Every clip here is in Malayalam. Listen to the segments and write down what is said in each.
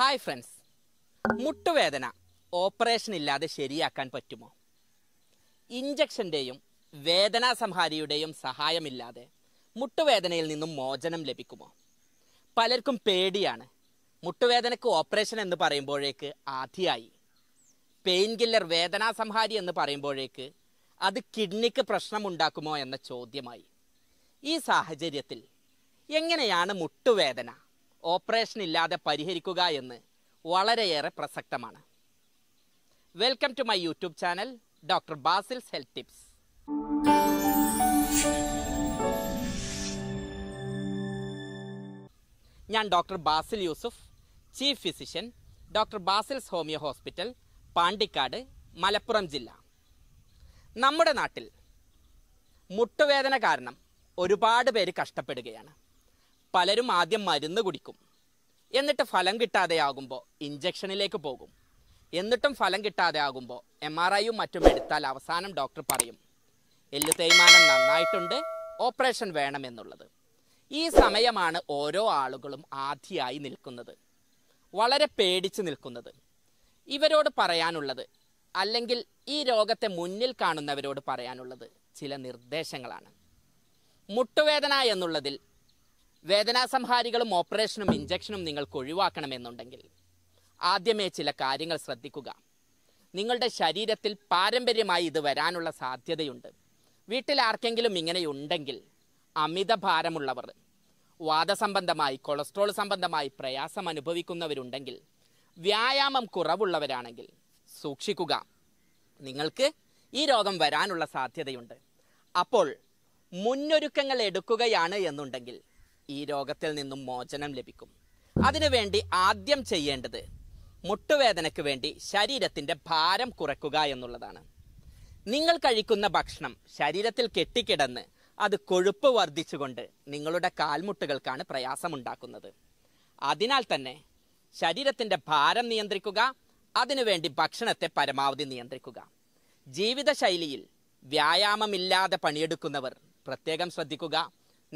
ഹായ് ഫ്രണ്ട്സ് മുട്ടുവേദന ഓപ്പറേഷൻ ഇല്ലാതെ ശരിയാക്കാൻ പറ്റുമോ ഇഞ്ചക്ഷൻ്റെയും വേദനാ സംഹാരിയുടെയും സഹായമില്ലാതെ മുട്ടുവേദനയിൽ നിന്നും മോചനം ലഭിക്കുമോ പലർക്കും പേടിയാണ് മുട്ടുവേദനക്ക് ഓപ്പറേഷൻ എന്ന് പറയുമ്പോഴേക്ക് ആധിയായി പെയിൻ കില്ലർ വേദനാ സംഹാരി എന്ന് പറയുമ്പോഴേക്ക് അത് കിഡ്നിക്ക് പ്രശ്നമുണ്ടാക്കുമോ എന്ന ചോദ്യമായി ഈ സാഹചര്യത്തിൽ എങ്ങനെയാണ് മുട്ടുവേദന ഓപ്പറേഷൻ ഇല്ലാതെ പരിഹരിക്കുക എന്ന് വളരെയേറെ പ്രസക്തമാണ് welcome to my YouTube channel doctor Basil's health tips ഞാൻ doctor Basil Yusuf chief physician doctor Basil's homeo hospital Pandikkad Malappuram ജില്ല നമ്മുടെ നാട്ടിൽ മുട്ടുവേദന കാരണം ഒരുപാട് പേര് കഷ്ടപ്പെടുകയാണ് പലരും ആദ്യം മരുന്ന് കുടിക്കും എന്നിട്ട് ഫലം കിട്ടാതെയാകുമ്പോൾ ഇഞ്ചക്ഷനിലേക്ക് പോകും എന്നിട്ടും ഫലം കിട്ടാതെ ആകുമ്പോൾ എം ആർ ഐയും മറ്റും എടുത്താൽ അവസാനം ഡോക്ടർ പറയും എല്ലു തേയ്മാനം നന്നായിട്ടുണ്ട് ഓപ്പറേഷൻ വേണമെന്നുള്ളത് ഈ സമയമാണ് ഓരോ ആളുകളും ആദ്യമായി നിൽക്കുന്നത് വളരെ പേടിച്ച് നിൽക്കുന്നത് ഇവരോട് പറയാനുള്ളത് അല്ലെങ്കിൽ ഈ രോഗത്തെ മുന്നിൽ കാണുന്നവരോട് പറയാനുള്ളത് ചില നിർദ്ദേശങ്ങളാണ് മുട്ടുവേദന എന്നുള്ളതിൽ വേദനാസംഹാരികളും ഓപ്പറേഷനും ഇഞ്ചക്ഷനും നിങ്ങൾക്ക് ഒഴിവാക്കണമെന്നുണ്ടെങ്കിൽ ആദ്യമേ ചില കാര്യങ്ങൾ ശ്രദ്ധിക്കുക നിങ്ങളുടെ ശരീരത്തിൽ പാരമ്പര്യമായി ഇത് വരാനുള്ള സാധ്യതയുണ്ട് വീട്ടിൽ ആർക്കെങ്കിലും ഇങ്ങനെയുണ്ടെങ്കിൽ അമിത ഭാരമുള്ളവർ വാദസംബന്ധമായി കൊളസ്ട്രോൾ സംബന്ധമായി പ്രയാസം അനുഭവിക്കുന്നവരുണ്ടെങ്കിൽ വ്യായാമം കുറവുള്ളവരാണെങ്കിൽ സൂക്ഷിക്കുക നിങ്ങൾക്ക് ഈ രോഗം വരാനുള്ള സാധ്യതയുണ്ട് അപ്പോൾ മുന്നൊരുക്കങ്ങൾ എടുക്കുകയാണ് എന്നുണ്ടെങ്കിൽ ഈ രോഗത്തിൽ നിന്നും മോചനം ലഭിക്കും അതിനുവേണ്ടി ആദ്യം ചെയ്യേണ്ടത് മുട്ടുവേദനയ്ക്ക് വേണ്ടി ശരീരത്തിൻ്റെ ഭാരം കുറയ്ക്കുക എന്നുള്ളതാണ് നിങ്ങൾ കഴിക്കുന്ന ഭക്ഷണം ശരീരത്തിൽ കെട്ടിക്കിടന്ന് അത് കൊഴുപ്പ് വർദ്ധിച്ചുകൊണ്ട് നിങ്ങളുടെ കാൽമുട്ടുകൾക്കാണ് പ്രയാസമുണ്ടാക്കുന്നത് അതിനാൽ തന്നെ ശരീരത്തിൻ്റെ ഭാരം നിയന്ത്രിക്കുക അതിനുവേണ്ടി ഭക്ഷണത്തെ പരമാവധി നിയന്ത്രിക്കുക ജീവിതശൈലിയിൽ വ്യായാമമില്ലാതെ പണിയെടുക്കുന്നവർ പ്രത്യേകം ശ്രദ്ധിക്കുക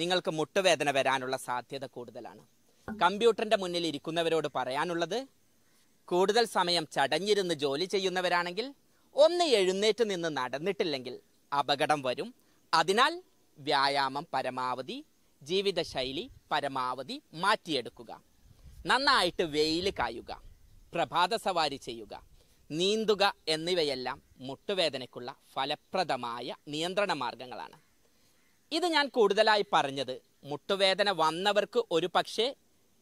നിങ്ങൾക്ക് മുട്ടുവേദന വരാനുള്ള സാധ്യത കൂടുതലാണ് കമ്പ്യൂട്ടറിൻ്റെ മുന്നിൽ ഇരിക്കുന്നവരോട് പറയാനുള്ളത് കൂടുതൽ സമയം ചടഞ്ഞിരുന്ന് ജോലി ചെയ്യുന്നവരാണെങ്കിൽ ഒന്ന് എഴുന്നേറ്റ് നിന്ന് നടന്നിട്ടില്ലെങ്കിൽ അപകടം വരും അതിനാൽ വ്യായാമം പരമാവധി ജീവിതശൈലി പരമാവധി മാറ്റിയെടുക്കുക നന്നായിട്ട് വെയിൽ കായുക പ്രഭാത സവാരി ചെയ്യുക നീന്തുക എന്നിവയെല്ലാം മുട്ടുവേദനയ്ക്കുള്ള ഫലപ്രദമായ നിയന്ത്രണ മാർഗങ്ങളാണ് ഇത് ഞാൻ കൂടുതലായി പറഞ്ഞത് മുട്ടുവേദന വന്നവർക്ക് ഒരു പക്ഷേ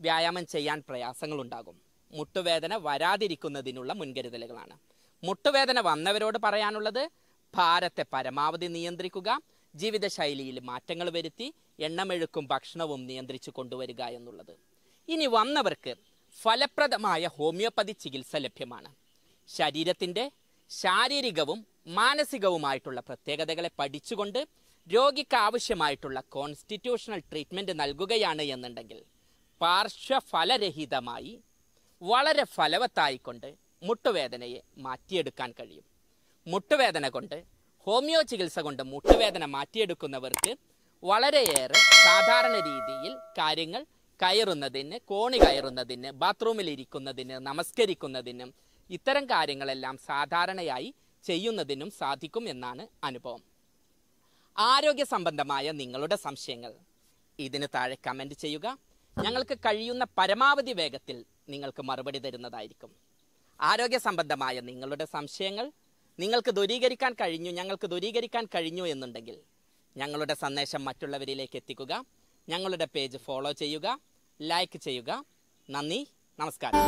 വ്യായാമം ചെയ്യാൻ പ്രയാസങ്ങളുണ്ടാകും മുട്ടുവേദന വരാതിരിക്കുന്നതിനുള്ള മുൻകരുതലുകളാണ് മുട്ടുവേദന വന്നവരോട് പറയാനുള്ളത് ഭാരത്തെ പരമാവധി നിയന്ത്രിക്കുക ജീവിതശൈലിയിൽ മാറ്റങ്ങൾ വരുത്തി എണ്ണമെഴുക്കും ഭക്ഷണവും നിയന്ത്രിച്ചു കൊണ്ടുവരിക എന്നുള്ളത് ഇനി വന്നവർക്ക് ഫലപ്രദമായ ഹോമിയോപ്പതി ചികിത്സ ലഭ്യമാണ് ശരീരത്തിൻ്റെ ശാരീരികവും മാനസികവുമായിട്ടുള്ള പ്രത്യേകതകളെ പഠിച്ചുകൊണ്ട് രോഗിക്ക് ആവശ്യമായിട്ടുള്ള കോൺസ്റ്റിറ്റ്യൂഷണൽ ട്രീറ്റ്മെൻറ്റ് നൽകുകയാണ് എന്നുണ്ടെങ്കിൽ പാർശ്വഫലരഹിതമായി വളരെ ഫലവത്തായിക്കൊണ്ട് മുട്ടുവേദനയെ മാറ്റിയെടുക്കാൻ കഴിയും മുട്ടുവേദന കൊണ്ട് ഹോമിയോ ചികിത്സ കൊണ്ട് മുട്ടുവേദന മാറ്റിയെടുക്കുന്നവർക്ക് വളരെയേറെ സാധാരണ രീതിയിൽ കാര്യങ്ങൾ കയറുന്നതിന് കോണി കയറുന്നതിന് ബാത്റൂമിൽ ഇരിക്കുന്നതിന് നമസ്കരിക്കുന്നതിനും ഇത്തരം കാര്യങ്ങളെല്ലാം സാധാരണയായി ചെയ്യുന്നതിനും സാധിക്കും എന്നാണ് അനുഭവം ആരോഗ്യ സംബന്ധമായ നിങ്ങളുടെ സംശയങ്ങൾ ഇതിന് താഴെ കമൻറ്റ് ചെയ്യുക ഞങ്ങൾക്ക് കഴിയുന്ന പരമാവധി വേഗത്തിൽ നിങ്ങൾക്ക് മറുപടി തരുന്നതായിരിക്കും ആരോഗ്യ സംബന്ധമായ നിങ്ങളുടെ സംശയങ്ങൾ നിങ്ങൾക്ക് ദൂരീകരിക്കാൻ കഴിഞ്ഞു ഞങ്ങൾക്ക് ദൂരീകരിക്കാൻ കഴിഞ്ഞു എന്നുണ്ടെങ്കിൽ ഞങ്ങളുടെ സന്ദേശം മറ്റുള്ളവരിലേക്ക് എത്തിക്കുക ഞങ്ങളുടെ പേജ് ഫോളോ ചെയ്യുക ലൈക്ക് ചെയ്യുക നന്ദി നമസ്കാരം